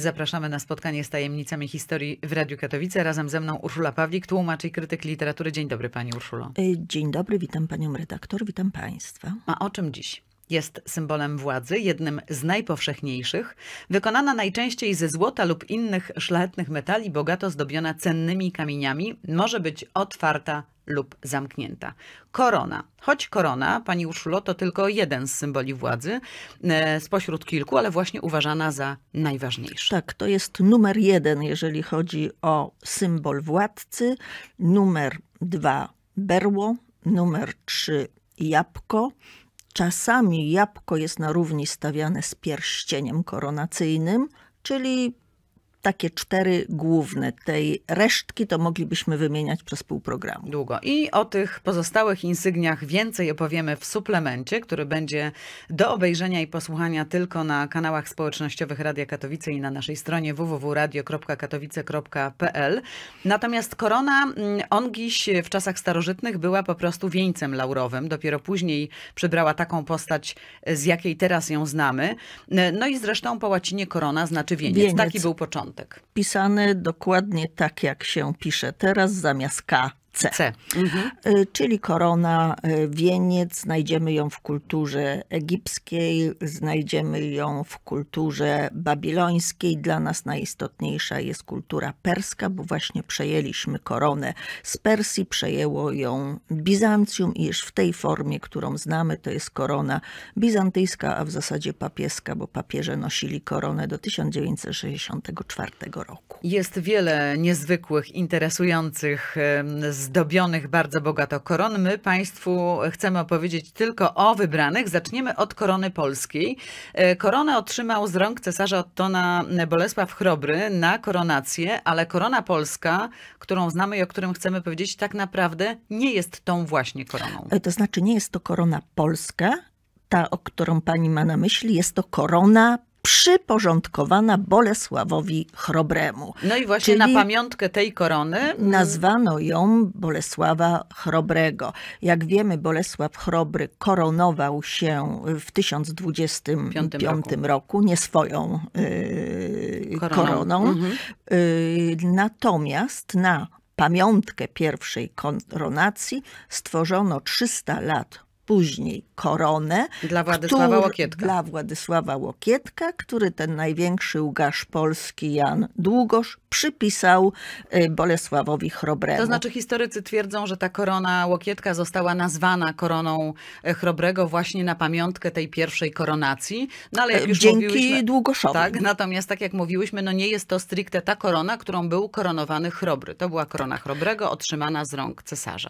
Zapraszamy na spotkanie z tajemnicami historii w Radiu Katowice. Razem ze mną Urszula Pawlik, tłumacz i krytyk literatury. Dzień dobry Pani Urszulo. E, dzień dobry, witam Panią redaktor, witam Państwa. A o czym dziś? Jest symbolem władzy, jednym z najpowszechniejszych, wykonana najczęściej ze złota lub innych szlachetnych metali, bogato zdobiona cennymi kamieniami, może być otwarta lub zamknięta. Korona. Choć korona, pani Urszulo, to tylko jeden z symboli władzy e, spośród kilku, ale właśnie uważana za najważniejszy. Tak, to jest numer jeden, jeżeli chodzi o symbol władcy, numer dwa berło, numer trzy jabłko, Czasami jabłko jest na równi stawiane z pierścieniem koronacyjnym, czyli takie cztery główne. Tej resztki to moglibyśmy wymieniać przez pół programu. Długo. I o tych pozostałych insygniach więcej opowiemy w suplemencie, który będzie do obejrzenia i posłuchania tylko na kanałach społecznościowych Radia Katowice i na naszej stronie www.radio.katowice.pl. Natomiast korona mm, ongiś w czasach starożytnych była po prostu wieńcem laurowym. Dopiero później przybrała taką postać, z jakiej teraz ją znamy. No i zresztą po łacinie korona znaczy wieniec. wieniec. Taki był początek początek. Pisany dokładnie tak, jak się pisze teraz, zamiast K C. C. Mhm. Y, czyli korona, y, wieniec, znajdziemy ją w kulturze egipskiej, znajdziemy ją w kulturze babilońskiej. Dla nas najistotniejsza jest kultura perska, bo właśnie przejęliśmy koronę z Persji, przejęło ją Bizancjum i już w tej formie, którą znamy, to jest korona bizantyjska, a w zasadzie papieska, bo papieże nosili koronę do 1964 roku. Jest wiele niezwykłych, interesujących z zdobionych bardzo bogato koron. My Państwu chcemy opowiedzieć tylko o wybranych. Zaczniemy od korony polskiej. E, koronę otrzymał z rąk cesarza Ottona Bolesław Chrobry na koronację, ale korona polska, którą znamy i o którym chcemy powiedzieć, tak naprawdę nie jest tą właśnie koroną. E, to znaczy nie jest to korona polska, ta, o którą pani ma na myśli, jest to korona przyporządkowana Bolesławowi Chrobremu. No i właśnie Czyli na pamiątkę tej korony mm, nazwano ją Bolesława Chrobrego. Jak wiemy, Bolesław Chrobry koronował się w 1025 roku. roku, nie swoją yy, koroną. koroną. Mhm. Yy, natomiast na pamiątkę pierwszej koronacji stworzono 300 lat później koronę. Dla Władysława który, Łokietka. Dla Władysława Łokietka, który ten największy ugarz polski Jan Długosz przypisał y, Bolesławowi Chrobremu. To znaczy historycy twierdzą, że ta korona Łokietka została nazwana koroną e, Chrobrego właśnie na pamiątkę tej pierwszej koronacji. No ale jak już Dzięki Długoszowi. Tak, natomiast tak jak mówiłyśmy, no nie jest to stricte ta korona, którą był koronowany Chrobry. To była korona Chrobrego otrzymana z rąk cesarza.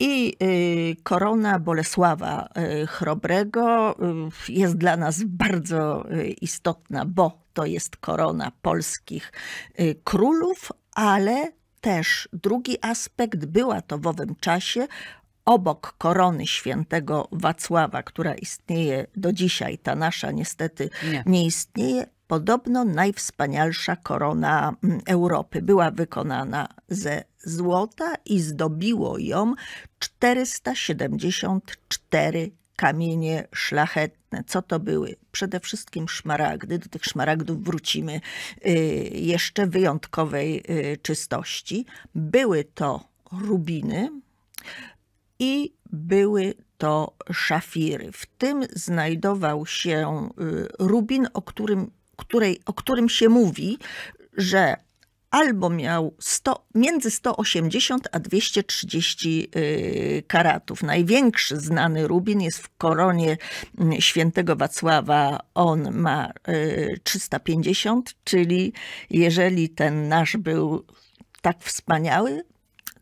I y, korona Bolesława y, Chrobrego y, jest dla nas bardzo istotna, bo to jest korona polskich królów, ale też drugi aspekt była to w owym czasie obok korony świętego Wacława, która istnieje do dzisiaj, ta nasza niestety nie, nie istnieje, podobno najwspanialsza korona mm, Europy. Była wykonana ze złota i zdobiło ją 474 kamienie szlachetne. Co to były? Przede wszystkim szmaragdy. Do tych szmaragdów wrócimy y, jeszcze wyjątkowej y, czystości. Były to rubiny i były to szafiry. W tym znajdował się y, rubin, o którym której, o którym się mówi, że albo miał 100, między 180 a 230 y, karatów. Największy znany rubin jest w koronie mm, świętego Wacława. On ma 350, y, czyli jeżeli ten nasz był tak wspaniały,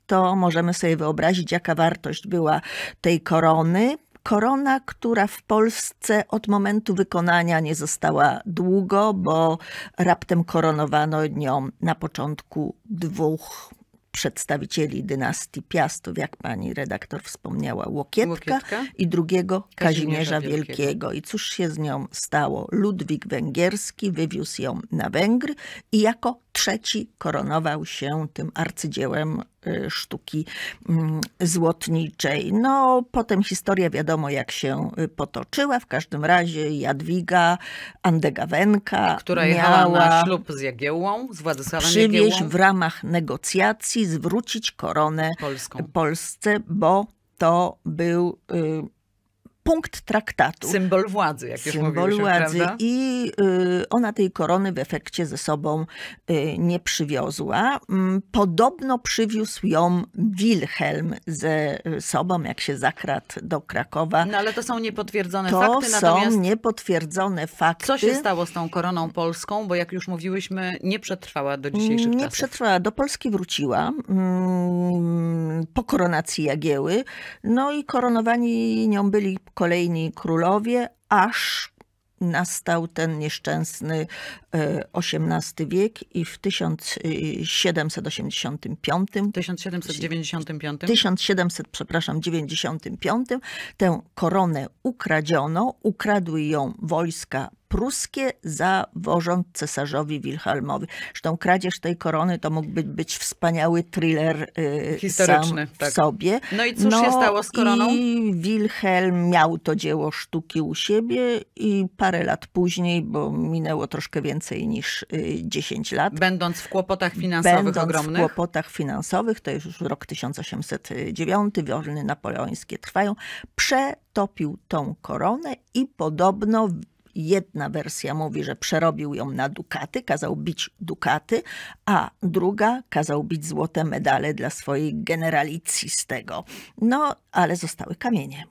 to możemy sobie wyobrazić, jaka wartość była tej korony korona, która w Polsce od momentu wykonania nie została długo, bo raptem koronowano nią na początku dwóch przedstawicieli dynastii Piastów, jak pani redaktor wspomniała, Łokietka, Łokietka? i drugiego Kazimierza, Kazimierza Wielkiego. Wielkiego. I cóż się z nią stało? Ludwik Węgierski wywiózł ją na Węgry i jako trzeci koronował się tym arcydziełem Y, sztuki mm, złotniczej. No, potem historia wiadomo jak się y, potoczyła. W każdym razie Jadwiga Andegawenka Która jechała na ślub z Jagiełłą, z Władysławem Przywieźć Jagiełłą. w ramach negocjacji, zwrócić koronę Polską. Polsce, bo to był y, punkt traktatu. Symbol władzy, jak Symbol już Symbol władzy prawda? i y, ona tej korony w efekcie ze sobą y, nie przywiozła. Mm, podobno przywiózł ją Wilhelm ze sobą, jak się zakradł do Krakowa. No ale to są niepotwierdzone to fakty. To są natomiast... niepotwierdzone fakty. Co się stało z tą koroną polską? Bo jak już mówiłyśmy, nie przetrwała do dzisiejszych czasów. Nie przetrwała. Do Polski wróciła mm, po koronacji Jagieły. No i koronowani nią byli kolejni królowie, aż nastał ten nieszczęsny XVIII e, wiek i w 1785 1795 1700 przepraszam 95 tę koronę ukradziono, ukradły ją wojska pruskie zawożąc cesarzowi Wilhelmowi. Zresztą kradzież tej korony to mógłby być wspaniały thriller yy, sam tak. w sobie. No i cóż no, się stało z koroną? I Wilhelm miał to dzieło sztuki u siebie i parę lat później, bo minęło troszkę więcej niż 10 y, lat. Będąc w kłopotach finansowych Będąc ogromnych? w kłopotach finansowych, to już rok 1809, wojny napoleońskie trwają, przetopił tą koronę i podobno Jedna wersja mówi, że przerobił ją na dukaty, kazał bić dukaty, a druga kazał bić złote medale dla swojej generalicji z tego. No, ale zostały kamienie.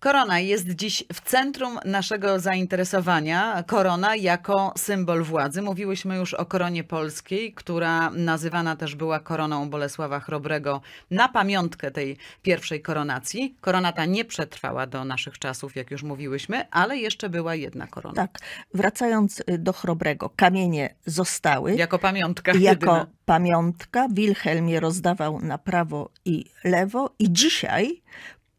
Korona jest dziś w centrum naszego zainteresowania. Korona jako symbol władzy. Mówiłyśmy już o koronie polskiej, która nazywana też była koroną Bolesława Chrobrego na pamiątkę tej pierwszej koronacji. Korona ta nie przetrwała do naszych czasów, jak już mówiłyśmy, ale jeszcze była jedna korona. Tak. Wracając y, do Chrobrego, kamienie zostały. Jako pamiątka. Jako jedyna. pamiątka. Wilhelm je rozdawał na prawo i lewo i dzisiaj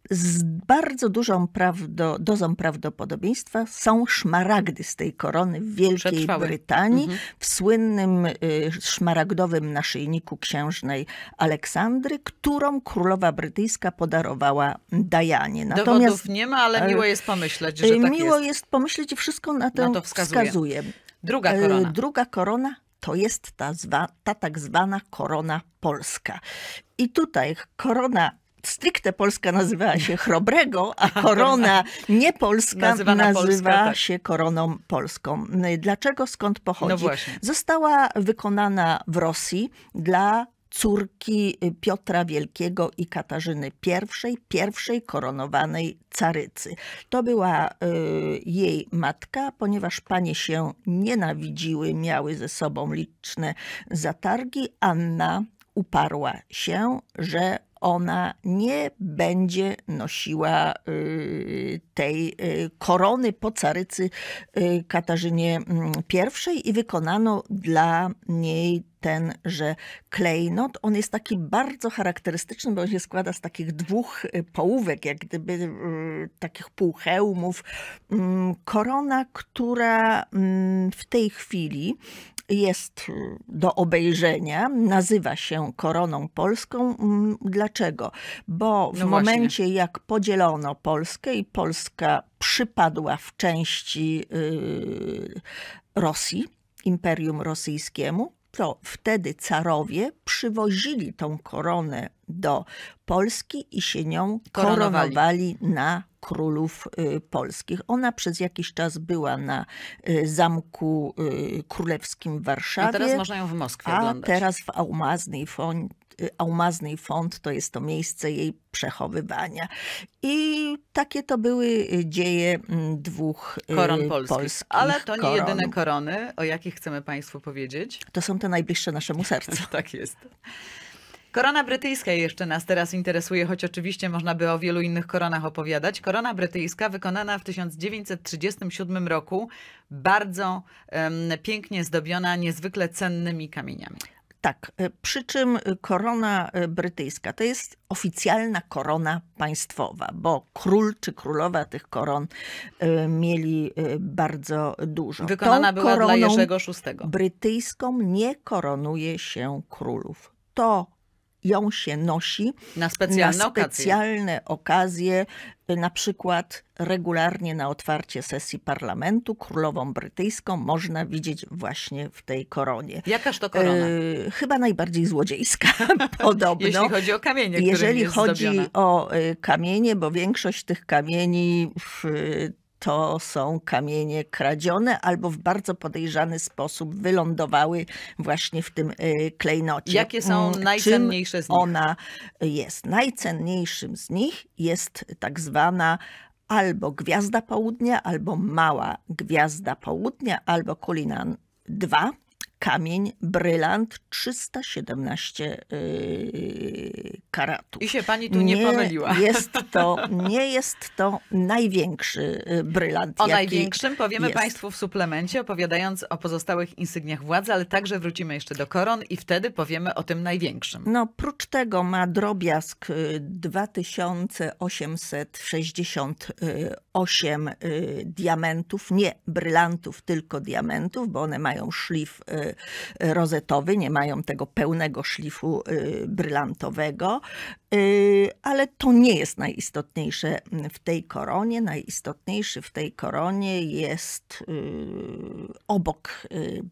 z bardzo dużą prawdo, dozą prawdopodobieństwa są szmaragdy z tej korony w Wielkiej Przetrwały. Brytanii, mhm. w słynnym y, szmaragdowym naszyjniku księżnej Aleksandry, którą królowa brytyjska podarowała Dajanie. Natomiast, Dowodów nie ma, ale miło e, jest pomyśleć, że e, tak Miło jest, jest pomyśleć i wszystko na to, na to wskazuje. wskazuje. Druga e, korona. Druga korona to jest ta, ta tak zwana korona polska. I tutaj korona stricte Polska nazywała się Chrobrego, a korona niepolska Nazywana nazywa Polska, tak. się koroną polską. Dlaczego, skąd pochodzi? No Została wykonana w Rosji dla córki Piotra Wielkiego i Katarzyny I, pierwszej koronowanej carycy. To była y, jej matka, ponieważ panie się nienawidziły, miały ze sobą liczne zatargi. Anna uparła się, że ona nie będzie nosiła y, tej y, korony po carycy y, Katarzynie mm, I i wykonano dla niej tenże klejnot. On jest taki bardzo charakterystyczny, bo on się składa z takich dwóch połówek, jak gdyby takich półhełmów. Mm, korona, która mm, w tej chwili jest do obejrzenia, nazywa się Koroną Polską. Mm, dlaczego? Bo w no momencie, jak podzielono Polskę i Polska przypadła w części y, Rosji, Imperium Rosyjskiemu, to wtedy carowie przywozili tą koronę do Polski i się nią koronowali, koronowali na królów y, polskich. Ona przez jakiś czas była na y, Zamku y, Królewskim w Warszawie. A teraz można ją w Moskwie a teraz w Aumaznej Foń Aumaznej Font to jest to miejsce jej przechowywania. I takie to były y, dzieje mm, dwóch y, koron polskich. polskich Ale to nie koron. jedyne korony, o jakich chcemy Państwu powiedzieć. To są te najbliższe naszemu sercu. tak jest. Korona brytyjska jeszcze nas teraz interesuje, choć oczywiście można by o wielu innych koronach opowiadać. Korona brytyjska wykonana w 1937 roku, bardzo um, pięknie zdobiona, niezwykle cennymi kamieniami. Tak, e, przy czym e, korona e, brytyjska to jest oficjalna korona państwowa, bo król czy królowa tych koron mieli bardzo dużo. Wykonana Tą była dla Jerzego VI. Brytyjską nie koronuje się królów. To ją się nosi na specjalne, na specjalne okazje. okazje, y, na przykład regularnie na otwarcie sesji parlamentu królową brytyjską można widzieć właśnie w tej koronie. Jakaż to korona? E, chyba najbardziej złodziejska, podobno. Jeśli chodzi o kamienie, Jeżeli chodzi o y, kamienie, bo większość tych kamieni w, to są kamienie kradzione albo w bardzo podejrzany sposób wylądowały właśnie w tym y, klejnocie. Jakie są mm, najcenniejsze Czym z nich? Ona jest. Najcenniejszym z nich jest tak zwana albo Gwiazda Południa, albo Mała Gwiazda Południa, albo Kulinan 2 kamień, brylant 317 yy, karatów. I się pani tu nie, nie pomyliła. Jest to, nie jest to największy yy, brylant. O największym powiemy jest. państwu w suplemencie, opowiadając o pozostałych insygniach władzy, ale także wrócimy jeszcze do koron i wtedy powiemy o tym największym. No, prócz tego ma drobiazg 2868 yy, yy, diamentów, nie brylantów, tylko diamentów, bo one mają szlif E, rozetowy, nie mają tego pełnego szlifu e, brylantowego, e, ale to nie jest najistotniejsze w tej koronie. Najistotniejszy w tej koronie jest obok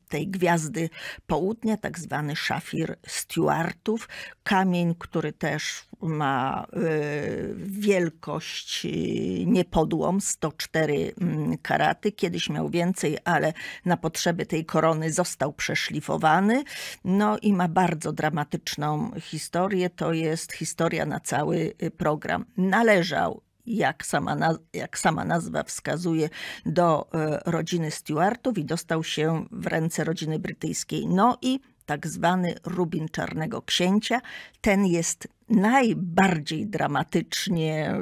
tej gwiazdy południa, tak zwany szafir Stuartów, kamień, który też ma y, wielkość y, niepodłą, 104 mm, karaty. Kiedyś miał więcej, ale na potrzeby tej korony został przeszlifowany. No i ma bardzo dramatyczną historię. To jest historia na cały y, program. Należał jak sama, jak sama nazwa wskazuje, do rodziny Stuartów i dostał się w ręce rodziny brytyjskiej. No i tak zwany Rubin Czarnego Księcia. Ten jest najbardziej dramatycznie,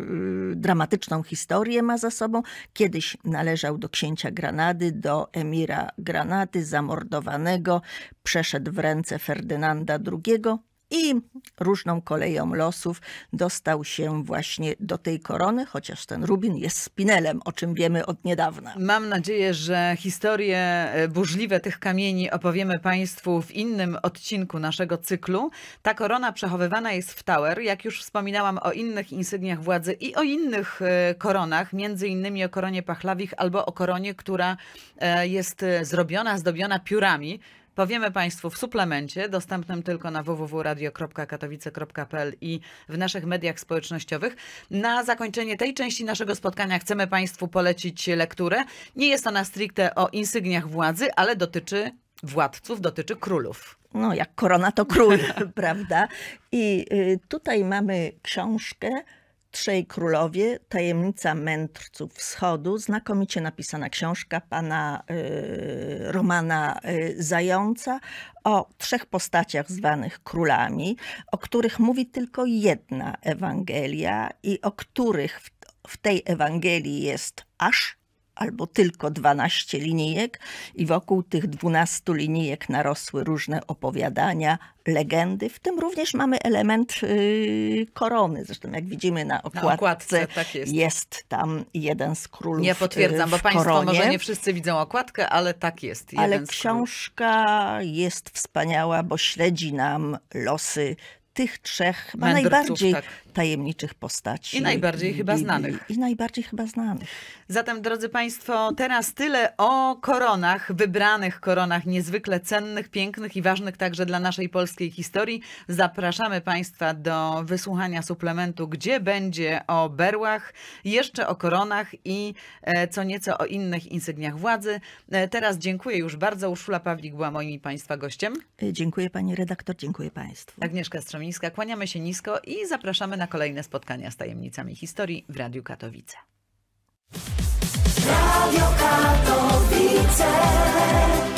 y, dramatyczną historię ma za sobą. Kiedyś należał do księcia Granady, do emira Granady zamordowanego, przeszedł w ręce Ferdynanda II, i różną koleją losów dostał się właśnie do tej korony, chociaż ten Rubin jest spinelem, o czym wiemy od niedawna. Mam nadzieję, że historie e, burzliwe tych kamieni opowiemy Państwu w innym odcinku naszego cyklu. Ta korona przechowywana jest w Tower. Jak już wspominałam o innych insygniach władzy i o innych e, koronach, między innymi o koronie Pachlawich albo o koronie, która e, jest zrobiona, zdobiona piórami Powiemy Państwu w suplemencie dostępnym tylko na www.radio.katowice.pl i w naszych mediach społecznościowych. Na zakończenie tej części naszego spotkania chcemy Państwu polecić lekturę. Nie jest ona stricte o insygniach władzy, ale dotyczy władców, dotyczy królów. No, jak korona to król, prawda? I y, tutaj mamy książkę Trzej Królowie, Tajemnica Mędrców Wschodu, znakomicie napisana książka pana y, Romana y, Zająca o trzech postaciach zwanych królami, o których mówi tylko jedna Ewangelia i o których w, w tej Ewangelii jest aż albo tylko 12 linijek i wokół tych 12 linijek narosły różne opowiadania, legendy, w tym również mamy element yy, korony. Zresztą jak widzimy na okładce, na okładce tak jest. jest. tam jeden z królów Ja y, potwierdzam, bo państwo koronie. może nie wszyscy widzą okładkę, ale tak jest. ale książka jest wspaniała, bo śledzi nam losy tych trzech chyba najbardziej tak. tajemniczych postaci. I najbardziej i, chyba znanych. I, I, najbardziej chyba znanych. Zatem, drodzy Państwo, teraz tyle o koronach, wybranych koronach, niezwykle cennych, pięknych i ważnych także dla naszej polskiej historii. Zapraszamy Państwa do wysłuchania suplementu, gdzie będzie o berłach, jeszcze o koronach i e, co nieco o innych insygniach władzy. E, teraz dziękuję już bardzo. Urszula Pawlik była moim Państwa gościem. E, dziękuję Pani redaktor, dziękuję Państwu. Agnieszka Strzemień Kamińska. Kłaniamy się nisko i zapraszamy na kolejne spotkania z tajemnicami historii w Radiu Katowice. Radio Katowice.